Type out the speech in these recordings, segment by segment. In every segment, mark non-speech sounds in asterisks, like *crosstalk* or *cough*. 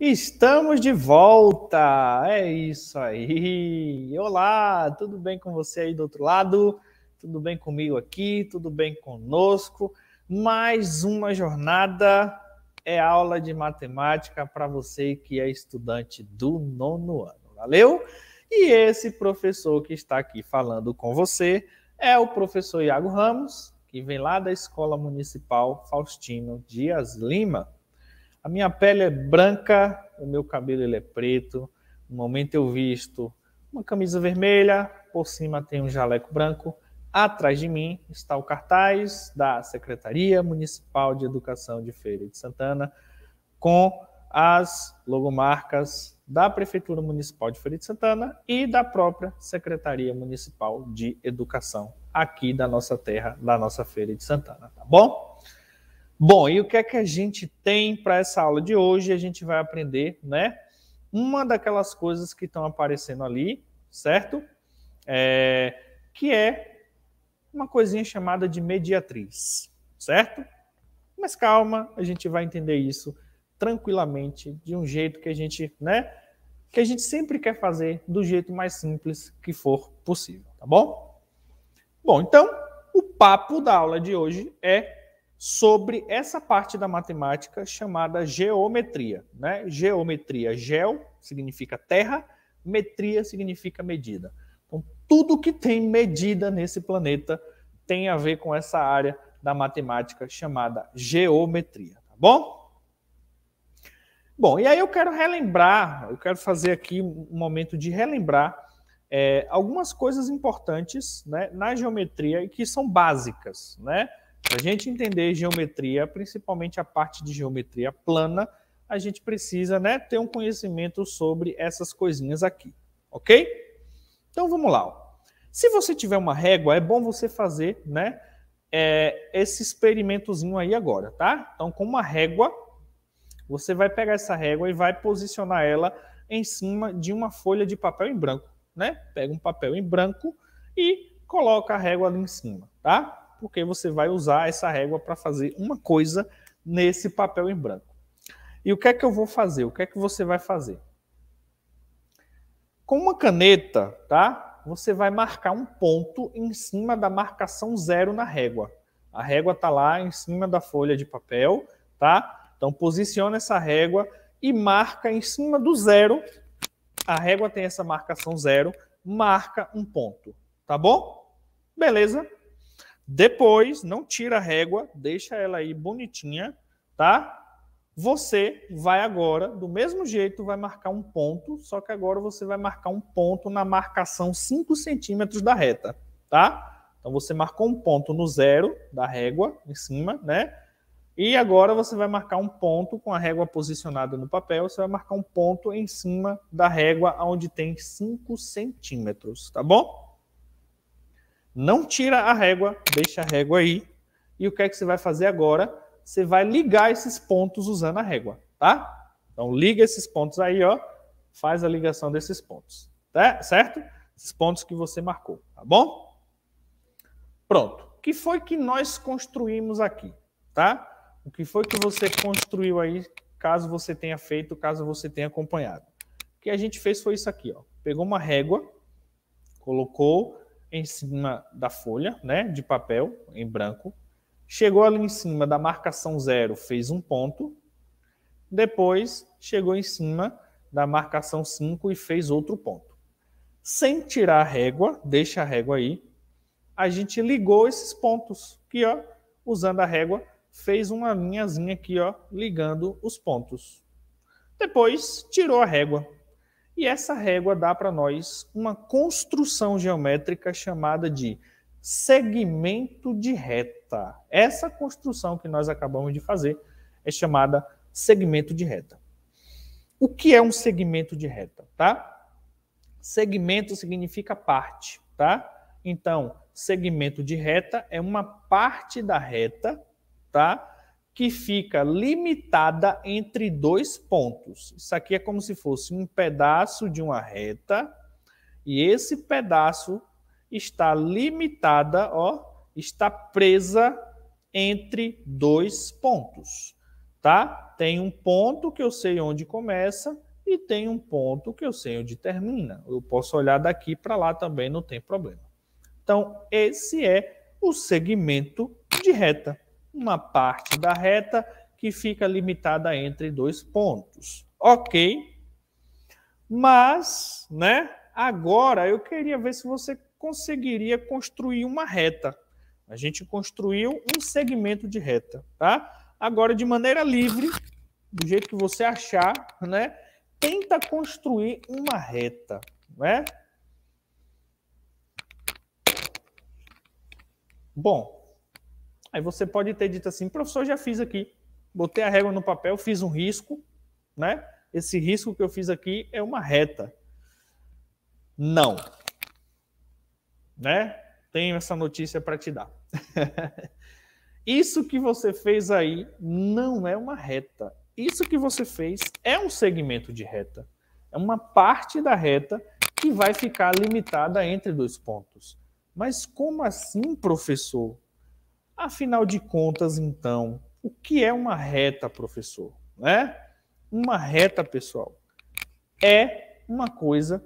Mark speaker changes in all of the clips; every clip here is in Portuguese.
Speaker 1: Estamos de volta! É isso aí! Olá, tudo bem com você aí do outro lado? Tudo bem comigo aqui? Tudo bem conosco? Mais uma jornada é aula de matemática para você que é estudante do nono ano, valeu? E esse professor que está aqui falando com você é o professor Iago Ramos, que vem lá da Escola Municipal Faustino Dias Lima a minha pele é branca, o meu cabelo ele é preto. No momento eu visto uma camisa vermelha, por cima tem um jaleco branco. Atrás de mim está o cartaz da Secretaria Municipal de Educação de Feira de Santana com as logomarcas da Prefeitura Municipal de Feira de Santana e da própria Secretaria Municipal de Educação aqui da nossa terra, da nossa Feira de Santana, tá bom? Bom, e o que é que a gente tem para essa aula de hoje? A gente vai aprender, né? Uma daquelas coisas que estão aparecendo ali, certo? É, que é uma coisinha chamada de mediatriz, certo? Mas calma, a gente vai entender isso tranquilamente, de um jeito que a gente, né? Que a gente sempre quer fazer do jeito mais simples que for possível, tá bom? Bom, então, o papo da aula de hoje é sobre essa parte da matemática chamada geometria. Né? Geometria, geo significa terra, metria significa medida. Então, tudo que tem medida nesse planeta tem a ver com essa área da matemática chamada geometria, tá bom? Bom, e aí eu quero relembrar, eu quero fazer aqui um momento de relembrar é, algumas coisas importantes né, na geometria e que são básicas, né? Para a gente entender geometria, principalmente a parte de geometria plana, a gente precisa né, ter um conhecimento sobre essas coisinhas aqui, ok? Então vamos lá. Se você tiver uma régua, é bom você fazer né, é, esse experimentozinho aí agora, tá? Então com uma régua, você vai pegar essa régua e vai posicionar ela em cima de uma folha de papel em branco, né? Pega um papel em branco e coloca a régua ali em cima, tá? porque você vai usar essa régua para fazer uma coisa nesse papel em branco. E o que é que eu vou fazer? O que é que você vai fazer? Com uma caneta, tá? Você vai marcar um ponto em cima da marcação zero na régua. A régua está lá em cima da folha de papel, tá? Então posiciona essa régua e marca em cima do zero. A régua tem essa marcação zero, marca um ponto, tá bom? Beleza? Depois, não tira a régua, deixa ela aí bonitinha, tá? Você vai agora, do mesmo jeito, vai marcar um ponto, só que agora você vai marcar um ponto na marcação 5 centímetros da reta, tá? Então você marcou um ponto no zero da régua, em cima, né? E agora você vai marcar um ponto com a régua posicionada no papel, você vai marcar um ponto em cima da régua onde tem 5 centímetros, tá bom? Não tira a régua, deixa a régua aí. E o que é que você vai fazer agora? Você vai ligar esses pontos usando a régua, tá? Então liga esses pontos aí, ó. Faz a ligação desses pontos, tá? Certo? Esses pontos que você marcou, tá bom? Pronto. O que foi que nós construímos aqui, tá? O que foi que você construiu aí, caso você tenha feito, caso você tenha acompanhado? O que a gente fez foi isso aqui, ó. Pegou uma régua, colocou em cima da folha, né, de papel em branco. Chegou ali em cima da marcação zero, fez um ponto. Depois chegou em cima da marcação 5 e fez outro ponto. Sem tirar a régua, deixa a régua aí. A gente ligou esses pontos que ó, usando a régua, fez uma linhazinha aqui, ó, ligando os pontos. Depois tirou a régua, e essa régua dá para nós uma construção geométrica chamada de segmento de reta. Essa construção que nós acabamos de fazer é chamada segmento de reta. O que é um segmento de reta, tá? Segmento significa parte, tá? Então, segmento de reta é uma parte da reta, tá? que fica limitada entre dois pontos. Isso aqui é como se fosse um pedaço de uma reta e esse pedaço está limitada, ó, está presa entre dois pontos, tá? Tem um ponto que eu sei onde começa e tem um ponto que eu sei onde termina. Eu posso olhar daqui para lá também, não tem problema. Então, esse é o segmento de reta uma parte da reta que fica limitada entre dois pontos. Ok. Mas, né? Agora eu queria ver se você conseguiria construir uma reta. A gente construiu um segmento de reta, tá? Agora, de maneira livre, do jeito que você achar, né? Tenta construir uma reta, né? Bom, Aí você pode ter dito assim, professor, já fiz aqui, botei a régua no papel, fiz um risco, né? Esse risco que eu fiz aqui é uma reta. Não. Né? Tenho essa notícia para te dar. *laughs* Isso que você fez aí não é uma reta. Isso que você fez é um segmento de reta. É uma parte da reta que vai ficar limitada entre dois pontos. Mas como assim, professor? Afinal de contas, então, o que é uma reta, professor? Né? Uma reta, pessoal, é uma coisa,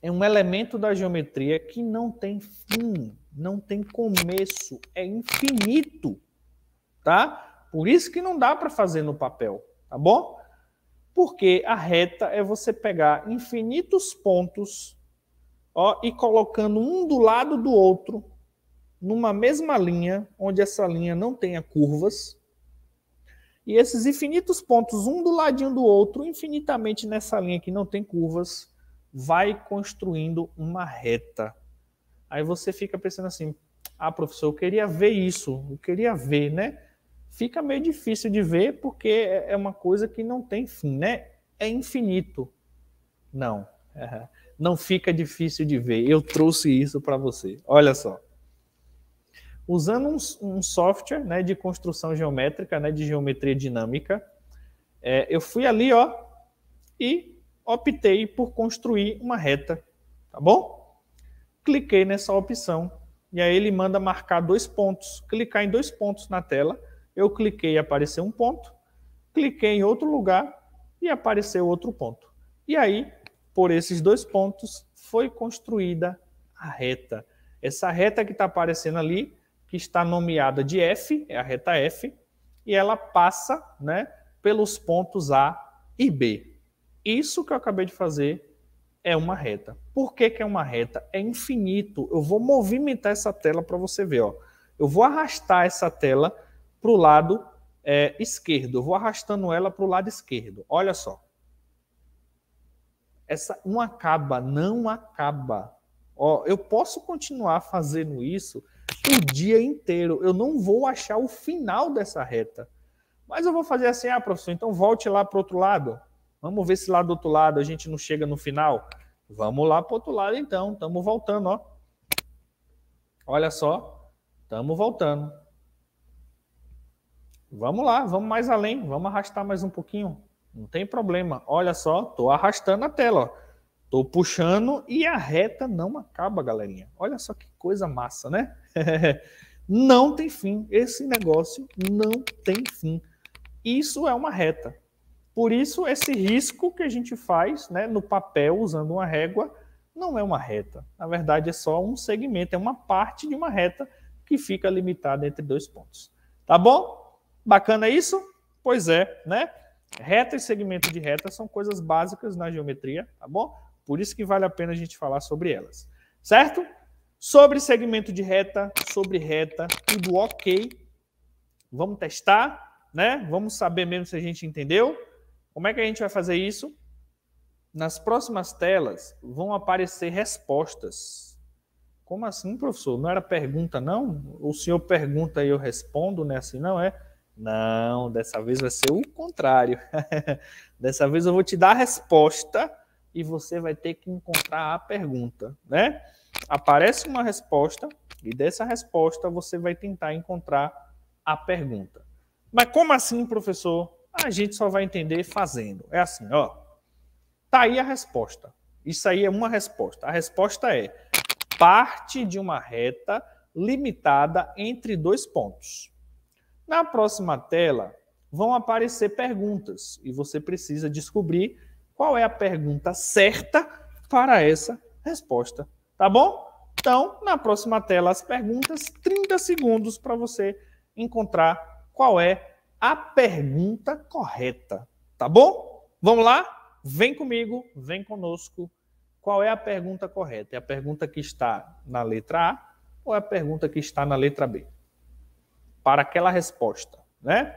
Speaker 1: é um elemento da geometria que não tem fim, não tem começo, é infinito, tá? Por isso que não dá para fazer no papel, tá bom? Porque a reta é você pegar infinitos pontos ó, e colocando um do lado do outro numa mesma linha, onde essa linha não tenha curvas, e esses infinitos pontos, um do ladinho do outro, infinitamente nessa linha que não tem curvas, vai construindo uma reta. Aí você fica pensando assim: ah, professor, eu queria ver isso, eu queria ver, né? Fica meio difícil de ver porque é, é uma coisa que não tem fim, né? É infinito. Não, *laughs* não fica difícil de ver. Eu trouxe isso para você. Olha só usando um, um software né, de construção geométrica, né, de geometria dinâmica, é, eu fui ali ó, e optei por construir uma reta, tá bom? Cliquei nessa opção e aí ele manda marcar dois pontos. Clicar em dois pontos na tela, eu cliquei e apareceu um ponto, cliquei em outro lugar e apareceu outro ponto. E aí, por esses dois pontos, foi construída a reta. Essa reta que está aparecendo ali que está nomeada de F, é a reta F, e ela passa né, pelos pontos A e B. Isso que eu acabei de fazer é uma reta. Por que, que é uma reta? É infinito. Eu vou movimentar essa tela para você ver. Ó. Eu vou arrastar essa tela para o lado é, esquerdo. Eu vou arrastando ela para o lado esquerdo. Olha só. Essa não acaba, não acaba. Ó, eu posso continuar fazendo isso o dia inteiro. Eu não vou achar o final dessa reta. Mas eu vou fazer assim, ah, professor, então volte lá para o outro lado. Vamos ver se lá do outro lado a gente não chega no final. Vamos lá para o outro lado então. Estamos voltando, ó. Olha só. Estamos voltando. Vamos lá, vamos mais além. Vamos arrastar mais um pouquinho. Não tem problema. Olha só, estou arrastando a tela, ó. Tô puxando e a reta não acaba, galerinha. Olha só que coisa massa, né? *laughs* não tem fim. Esse negócio não tem fim. Isso é uma reta. Por isso, esse risco que a gente faz né, no papel, usando uma régua, não é uma reta. Na verdade, é só um segmento, é uma parte de uma reta que fica limitada entre dois pontos. Tá bom? Bacana isso? Pois é, né? Reta e segmento de reta são coisas básicas na geometria, tá bom? Por isso que vale a pena a gente falar sobre elas. Certo? Sobre segmento de reta, sobre reta, tudo ok. Vamos testar, né? Vamos saber mesmo se a gente entendeu. Como é que a gente vai fazer isso? Nas próximas telas vão aparecer respostas. Como assim, professor? Não era pergunta, não? O senhor pergunta e eu respondo, né? Assim não é? Não, dessa vez vai ser o contrário. *laughs* dessa vez eu vou te dar a resposta e você vai ter que encontrar a pergunta, né? aparece uma resposta e dessa resposta você vai tentar encontrar a pergunta. Mas como assim, professor? A gente só vai entender fazendo. É assim, ó. Tá aí a resposta. Isso aí é uma resposta. A resposta é: parte de uma reta limitada entre dois pontos. Na próxima tela vão aparecer perguntas e você precisa descobrir qual é a pergunta certa para essa resposta Tá bom? Então, na próxima tela, as perguntas, 30 segundos para você encontrar qual é a pergunta correta. Tá bom? Vamos lá? Vem comigo, vem conosco. Qual é a pergunta correta? É a pergunta que está na letra A ou é a pergunta que está na letra B? Para aquela resposta, né?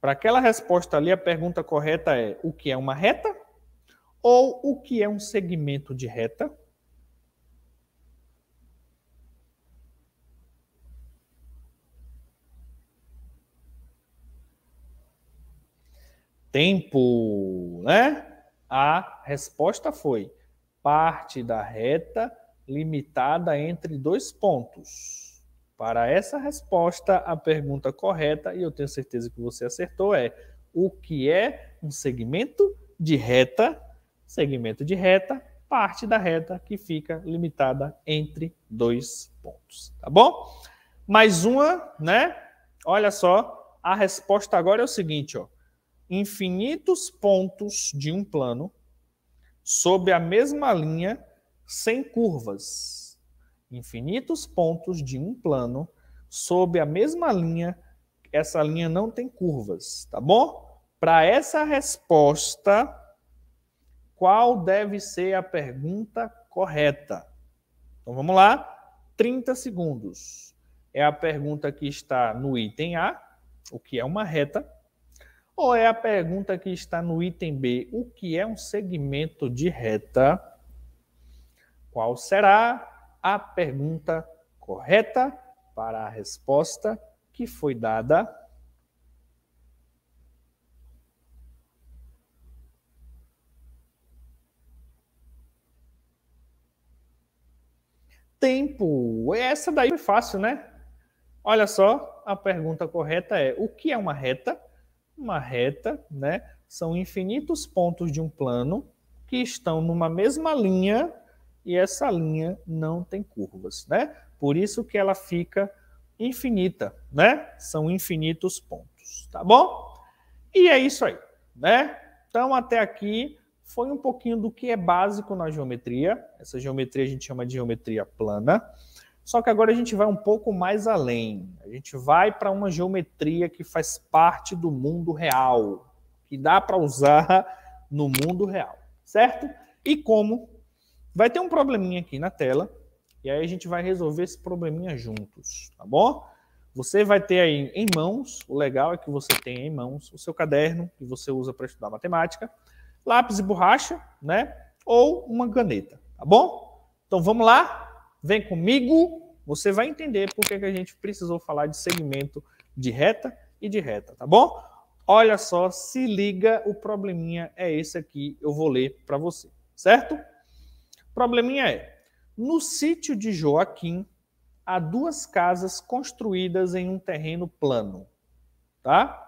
Speaker 1: Para aquela resposta ali, a pergunta correta é: o que é uma reta? Ou o que é um segmento de reta? tempo, né? A resposta foi parte da reta limitada entre dois pontos. Para essa resposta, a pergunta correta, e eu tenho certeza que você acertou, é: o que é um segmento de reta? Segmento de reta, parte da reta que fica limitada entre dois pontos, tá bom? Mais uma, né? Olha só, a resposta agora é o seguinte, ó infinitos pontos de um plano sob a mesma linha sem curvas. Infinitos pontos de um plano sob a mesma linha, essa linha não tem curvas, tá bom? Para essa resposta, qual deve ser a pergunta correta? Então vamos lá, 30 segundos. É a pergunta que está no item A, o que é uma reta ou é a pergunta que está no item B: o que é um segmento de reta? Qual será a pergunta correta para a resposta que foi dada? Tempo. Essa daí é fácil, né? Olha só, a pergunta correta é: o que é uma reta? uma reta, né? São infinitos pontos de um plano que estão numa mesma linha e essa linha não tem curvas, né? Por isso que ela fica infinita, né? São infinitos pontos, tá bom? E é isso aí, né? Então até aqui foi um pouquinho do que é básico na geometria. Essa geometria a gente chama de geometria plana. Só que agora a gente vai um pouco mais além. A gente vai para uma geometria que faz parte do mundo real, que dá para usar no mundo real, certo? E como? Vai ter um probleminha aqui na tela, e aí a gente vai resolver esse probleminha juntos, tá bom? Você vai ter aí em mãos, o legal é que você tem em mãos o seu caderno que você usa para estudar matemática, lápis e borracha, né? Ou uma caneta, tá bom? Então vamos lá? Vem comigo, você vai entender por que a gente precisou falar de segmento de reta e de reta, tá bom? Olha só, se liga, o probleminha é esse aqui, eu vou ler para você, certo? probleminha é: no sítio de Joaquim, há duas casas construídas em um terreno plano, tá?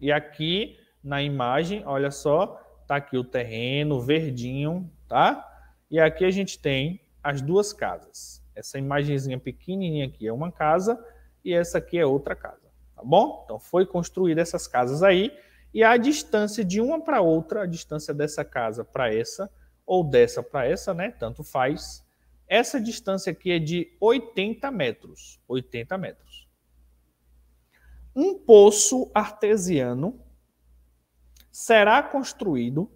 Speaker 1: E aqui na imagem, olha só, tá aqui o terreno verdinho, tá? E aqui a gente tem as duas casas. Essa imagenzinha pequenininha aqui é uma casa e essa aqui é outra casa, tá bom? Então foi construída essas casas aí e a distância de uma para outra, a distância dessa casa para essa ou dessa para essa, né? Tanto faz. Essa distância aqui é de 80 metros, 80 metros. Um poço artesiano será construído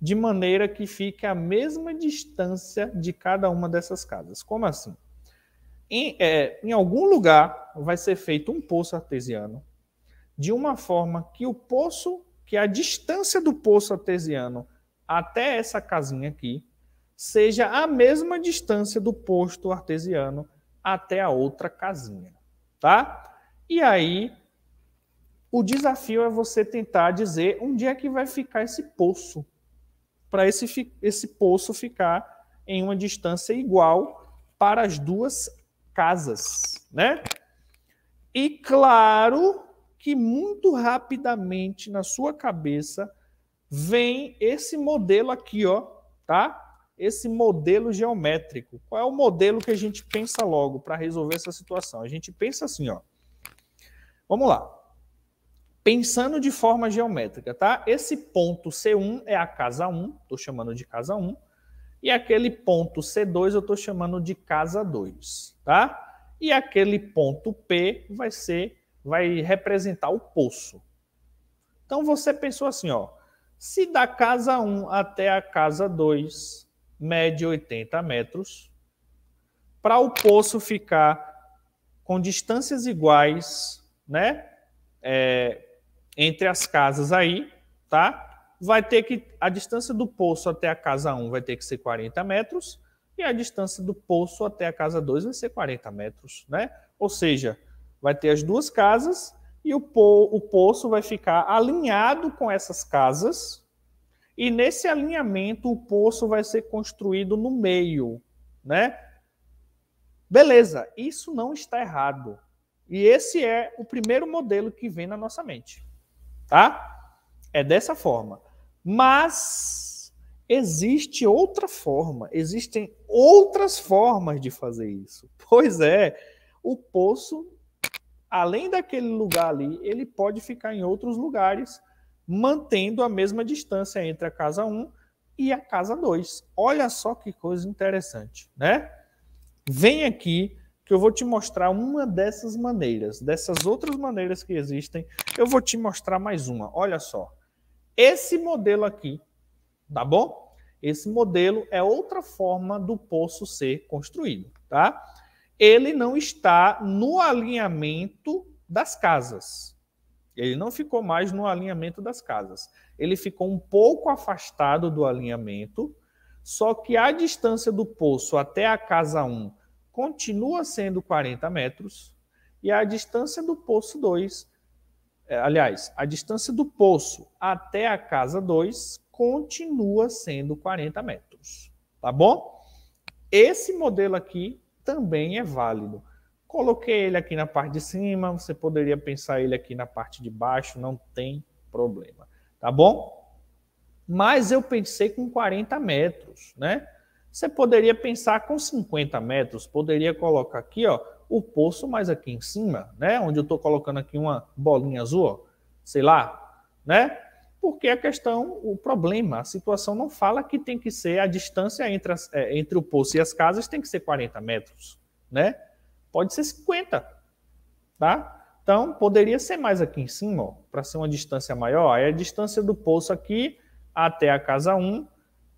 Speaker 1: de maneira que fique a mesma distância de cada uma dessas casas. Como assim? Em, é, em algum lugar vai ser feito um poço artesiano, de uma forma que o poço, que a distância do poço artesiano até essa casinha aqui, seja a mesma distância do posto artesiano até a outra casinha, tá? E aí o desafio é você tentar dizer onde é que vai ficar esse poço para esse, esse poço ficar em uma distância igual para as duas casas, né? E claro que muito rapidamente na sua cabeça vem esse modelo aqui, ó, tá? Esse modelo geométrico. Qual é o modelo que a gente pensa logo para resolver essa situação? A gente pensa assim, ó. Vamos lá. Pensando de forma geométrica, tá? Esse ponto C1 é a casa 1, estou chamando de casa 1, e aquele ponto C2 eu estou chamando de casa 2, tá? E aquele ponto P vai ser, vai representar o poço. Então você pensou assim, ó, se da casa 1 até a casa 2 mede 80 metros, para o poço ficar com distâncias iguais, né? É, entre as casas aí, tá? Vai ter que a distância do poço até a casa 1 vai ter que ser 40 metros e a distância do poço até a casa 2 vai ser 40 metros, né? Ou seja, vai ter as duas casas e o, po o poço vai ficar alinhado com essas casas e nesse alinhamento o poço vai ser construído no meio, né? Beleza, isso não está errado. E esse é o primeiro modelo que vem na nossa mente. Tá? É dessa forma. Mas existe outra forma, existem outras formas de fazer isso. *laughs* Pois é, o poço, além daquele lugar ali, ele pode ficar em outros lugares, mantendo a mesma distância entre a casa 1 e a casa 2. Olha só que coisa interessante, né? Vem aqui que eu vou te mostrar uma dessas maneiras, dessas outras maneiras que existem, eu vou te mostrar mais uma. Olha só. Esse modelo aqui, tá bom? Esse modelo é outra forma do poço ser construído, tá? Ele não está no alinhamento das casas. Ele não ficou mais no alinhamento das casas. Ele ficou um pouco afastado do alinhamento, só que a distância do poço até a casa 1 continua sendo 40 metros e a distância do poço 2, é, aliás, a distância do poço até a casa 2 continua sendo 40 metros, tá bom? Esse modelo aqui também é válido. Coloquei ele aqui na parte de cima, você poderia pensar ele aqui na parte de baixo, não tem problema, tá bom? Mas eu pensei com 40 metros, né? Você poderia pensar com 50 metros, poderia colocar aqui, ó, o poço mais aqui em cima, né? Onde eu estou colocando aqui uma bolinha azul, ó, sei lá, né? Porque a questão, o problema, a situação não fala que tem que ser a distância entre, as, é, entre o poço e as casas tem que ser 40 metros, né? Pode ser 50, tá? Então, poderia ser mais aqui em cima, para ser uma distância maior. Aí a distância do poço aqui até a casa 1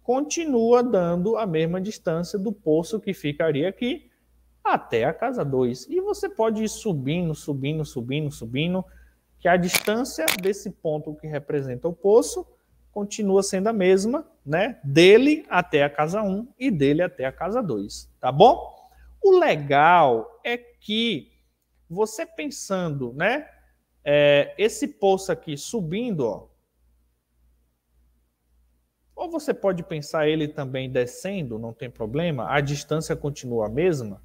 Speaker 1: continua dando a mesma distância do poço que ficaria aqui até a casa 2. E você pode ir subindo, subindo, subindo, subindo, que a distância desse ponto que representa o poço continua sendo a mesma, né? Dele até a casa 1 um, e dele até a casa 2, tá bom? O legal é que você pensando, né? É, esse poço aqui subindo, ó, ou você pode pensar ele também descendo, não tem problema, a distância continua a mesma.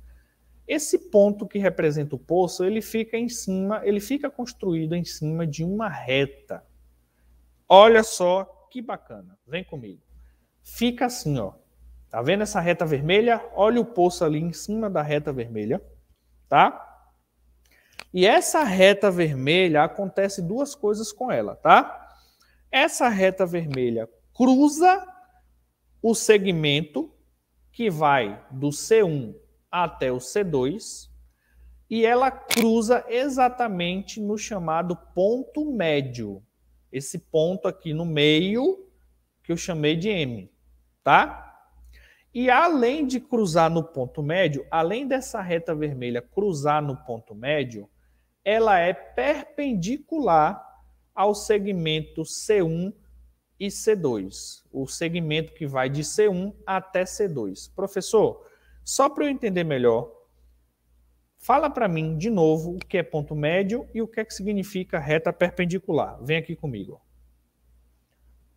Speaker 1: Esse ponto que representa o poço, ele fica em cima, ele fica construído em cima de uma reta. Olha só que bacana. Vem comigo. Fica assim, ó. Tá vendo essa reta vermelha? Olha o poço ali em cima da reta vermelha, tá? E essa reta vermelha acontece duas coisas com ela, tá? Essa reta vermelha, cruza o segmento que vai do C1 até o C2 e ela cruza exatamente no chamado ponto médio. Esse ponto aqui no meio que eu chamei de M, tá? E além de cruzar no ponto médio, além dessa reta vermelha cruzar no ponto médio, ela é perpendicular ao segmento C1 e C2, o segmento que vai de C1 até C2. Professor, só para eu entender melhor, fala para mim de novo o que é ponto médio e o que é que significa reta perpendicular. Vem aqui comigo.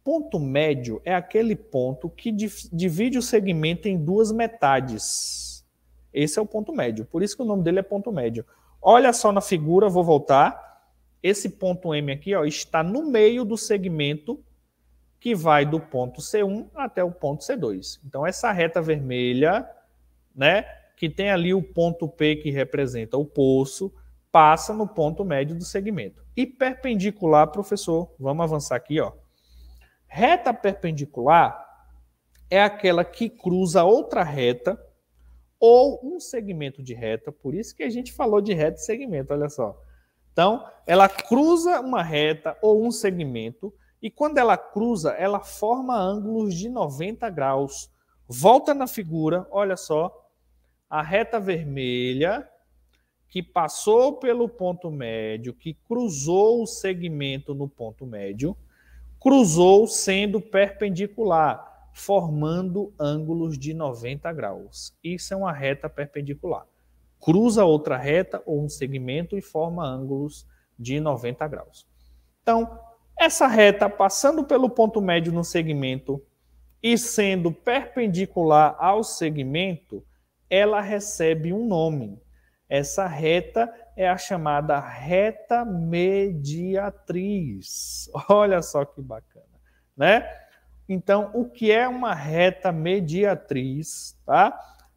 Speaker 1: Ponto médio é aquele ponto que divide o segmento em duas metades. Esse é o ponto médio, por isso que o nome dele é ponto médio. Olha só na figura, vou voltar. Esse ponto M aqui ó, está no meio do segmento que vai do ponto C1 até o ponto C2. Então, essa reta vermelha, né, que tem ali o ponto P que representa o poço, passa no ponto médio do segmento. E perpendicular, professor, vamos avançar aqui, ó. Reta perpendicular é aquela que cruza outra reta ou um segmento de reta, por isso que a gente falou de reta e segmento, olha só. Então, ela cruza uma reta ou um segmento e quando ela cruza, ela forma ângulos de 90 graus. Volta na figura, olha só, a reta vermelha que passou pelo ponto médio, que cruzou o segmento no ponto médio, cruzou sendo perpendicular, formando ângulos de 90 graus. Isso é uma reta perpendicular. Cruza outra reta ou um segmento e forma ângulos de 90 graus. Então, essa reta passando pelo ponto médio no segmento e sendo perpendicular ao segmento, ela recebe um nome. Essa reta é a chamada reta mediatriz. *laughs* Olha só que bacana, né? Então, o que é uma reta mediatriz, tá?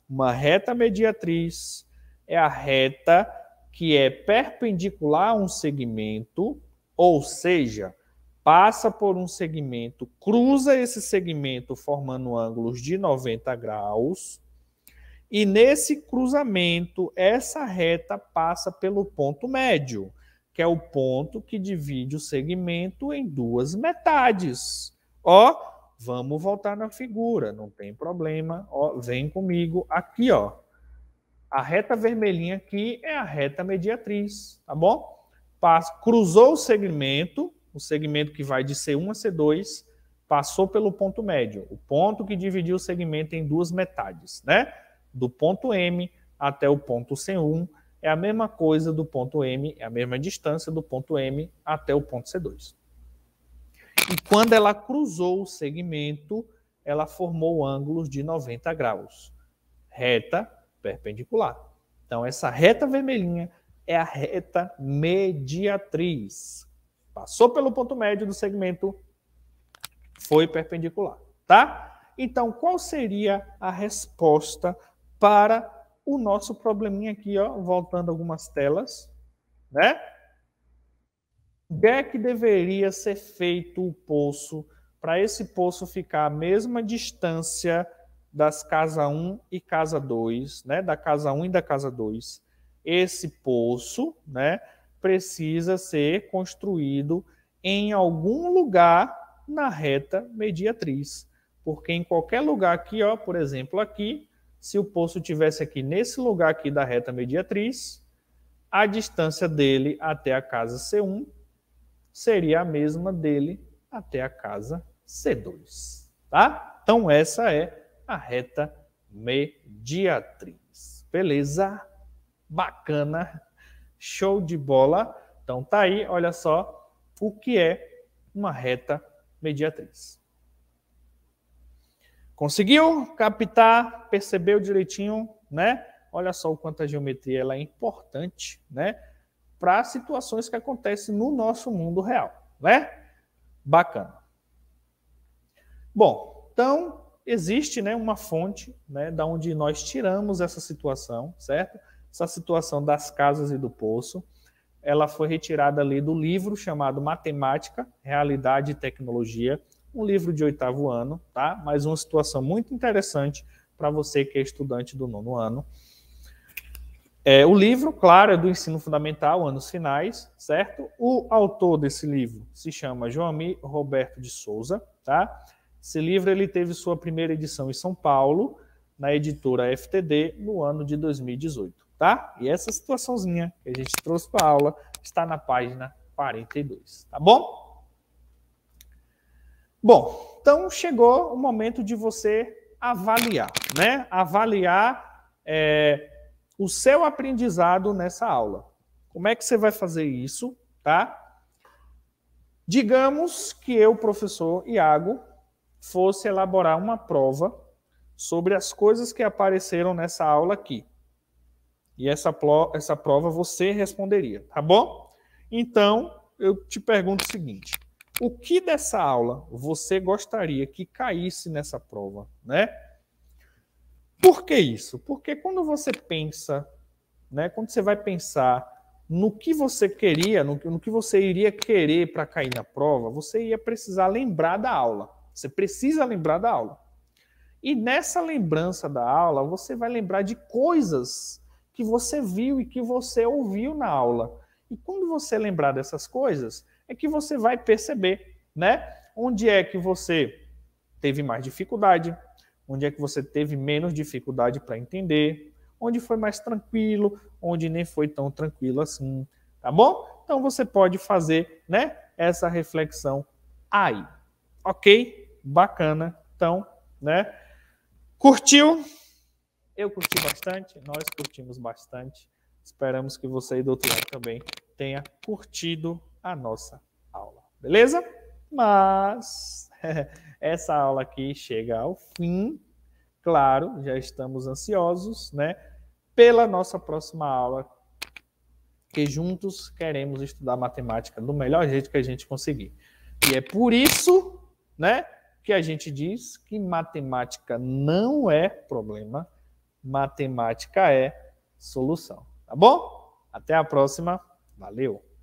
Speaker 1: Uma reta mediatriz é a reta que é perpendicular a um segmento, ou seja, passa por um segmento, cruza esse segmento formando ângulos de 90 graus, e nesse cruzamento, essa reta passa pelo ponto médio, que é o ponto que divide o segmento em duas metades. Ó, vamos voltar na figura, não tem problema, ó, vem comigo aqui, ó. A reta vermelhinha aqui é a reta mediatriz, tá bom? Passa, cruzou o segmento, o segmento que vai de C1 a C2 passou pelo ponto médio, o ponto que dividiu o segmento em duas metades, né? Do ponto M até o ponto C1 é a mesma coisa do ponto M, é a mesma distância do ponto M até o ponto C2. E quando ela cruzou o segmento, ela formou ângulos de 90 graus, reta perpendicular. Então essa reta vermelhinha é a reta mediatriz, Passou pelo ponto médio do segmento, foi perpendicular, tá? Então, qual seria a resposta para o nosso probleminha aqui, ó, voltando algumas telas, né? Onde é que deveria ser feito o poço para esse poço ficar à mesma distância das casa 1 e casa 2, né? Da casa 1 e da casa 2. Esse poço, né? precisa ser construído em algum lugar na reta mediatriz. Porque em qualquer lugar aqui, ó, por exemplo, aqui, se o poço tivesse aqui nesse lugar aqui da reta mediatriz, a distância dele até a casa C1 seria a mesma dele até a casa C2, tá? Então essa é a reta mediatriz. Beleza? Bacana. Show de bola. Então tá aí, olha só o que é uma reta mediatriz. Conseguiu captar, percebeu direitinho, né? Olha só o quanto a geometria ela é importante, né? Para situações que acontecem no nosso mundo real, né? Bacana. Bom, então existe, né, uma fonte, né, da onde nós tiramos essa situação, certo? essa situação das casas e do poço. Ela foi retirada ali do livro chamado Matemática, Realidade e Tecnologia, um livro de oitavo ano, tá? Mas uma situação muito interessante para você que é estudante do nono ano. É, o livro, claro, é do ensino fundamental, anos finais, certo? O autor desse livro se chama Joami Roberto de Souza, tá? Esse livro ele teve sua primeira edição em São Paulo, na editora FTD, no ano de 2018 tá? E essa situaçãozinha que a gente trouxe para a aula está na página 42, tá bom? Bom, então chegou o momento de você avaliar, né? Avaliar é, o seu aprendizado nessa aula. Como é que você vai fazer isso, tá? Digamos que eu, professor Iago, fosse elaborar uma prova sobre as coisas que apareceram nessa aula aqui. E essa, essa prova você responderia, tá bom? Então, eu te pergunto o seguinte: o que dessa aula você gostaria que caísse nessa prova, né? Por que isso? Porque quando você pensa, né, quando você vai pensar no que você queria, no, no que você iria querer para cair na prova, você ia precisar lembrar da aula. Você precisa lembrar da aula. E nessa lembrança da aula, você vai lembrar de coisas que você viu e que você ouviu na aula. E quando você lembrar dessas coisas, é que você vai perceber, né? Onde é que você teve mais dificuldade, onde é que você teve menos dificuldade para entender, onde foi mais tranquilo, onde nem foi tão tranquilo assim, tá bom? Então você pode fazer, né, essa reflexão aí. OK? Bacana. Então, né? Curtiu? Eu curti bastante, nós curtimos bastante. Esperamos que você aí do outro lado também tenha curtido a nossa aula, beleza? Mas *laughs* essa aula aqui chega ao fim. Claro, já estamos ansiosos, né? Pela nossa próxima aula, que juntos queremos estudar matemática do melhor jeito que a gente conseguir. E é por isso, né, que a gente diz que matemática não é problema matemática é solução. Tá bom? Até a próxima. Valeu!